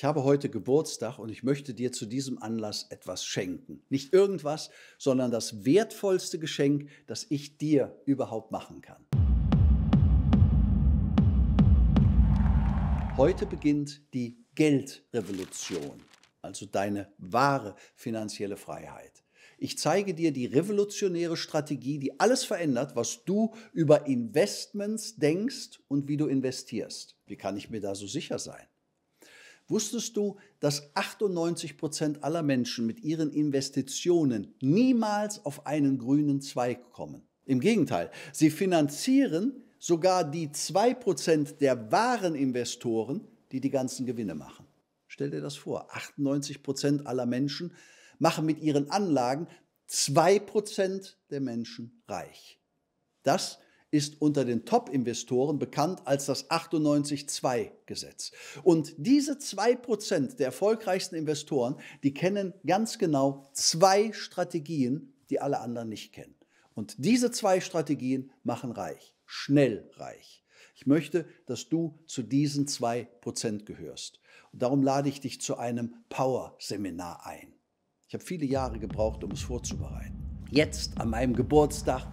ich habe heute Geburtstag und ich möchte dir zu diesem Anlass etwas schenken. Nicht irgendwas, sondern das wertvollste Geschenk, das ich dir überhaupt machen kann. Heute beginnt die Geldrevolution, also deine wahre finanzielle Freiheit. Ich zeige dir die revolutionäre Strategie, die alles verändert, was du über Investments denkst und wie du investierst. Wie kann ich mir da so sicher sein? Wusstest du, dass 98 aller Menschen mit ihren Investitionen niemals auf einen grünen Zweig kommen? Im Gegenteil, sie finanzieren sogar die 2 der wahren Investoren, die die ganzen Gewinne machen. Stell dir das vor, 98 aller Menschen machen mit ihren Anlagen 2 der Menschen reich. Das ist unter den Top-Investoren bekannt als das 98-2-Gesetz. Und diese 2% der erfolgreichsten Investoren, die kennen ganz genau zwei Strategien, die alle anderen nicht kennen. Und diese zwei Strategien machen reich, schnell reich. Ich möchte, dass du zu diesen 2% gehörst. Und darum lade ich dich zu einem Power-Seminar ein. Ich habe viele Jahre gebraucht, um es vorzubereiten. Jetzt, an meinem Geburtstag,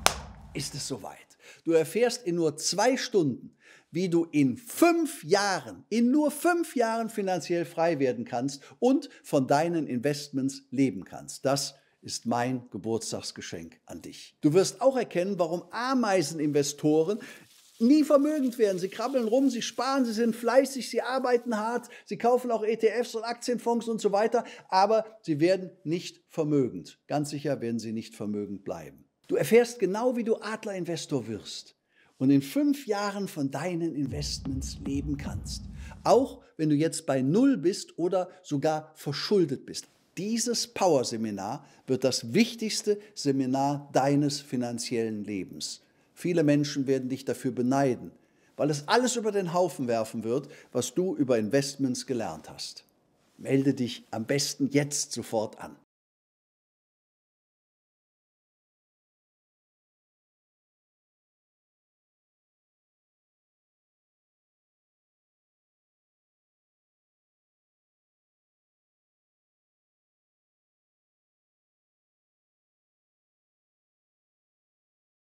ist es soweit. Du erfährst in nur zwei Stunden, wie du in fünf Jahren, in nur fünf Jahren finanziell frei werden kannst und von deinen Investments leben kannst. Das ist mein Geburtstagsgeschenk an dich. Du wirst auch erkennen, warum Ameiseninvestoren nie vermögend werden. Sie krabbeln rum, sie sparen, sie sind fleißig, sie arbeiten hart, sie kaufen auch ETFs und Aktienfonds und so weiter, aber sie werden nicht vermögend. Ganz sicher werden sie nicht vermögend bleiben. Du erfährst genau, wie du Adlerinvestor wirst und in fünf Jahren von deinen Investments leben kannst. Auch wenn du jetzt bei Null bist oder sogar verschuldet bist. Dieses Power-Seminar wird das wichtigste Seminar deines finanziellen Lebens. Viele Menschen werden dich dafür beneiden, weil es alles über den Haufen werfen wird, was du über Investments gelernt hast. Melde dich am besten jetzt sofort an.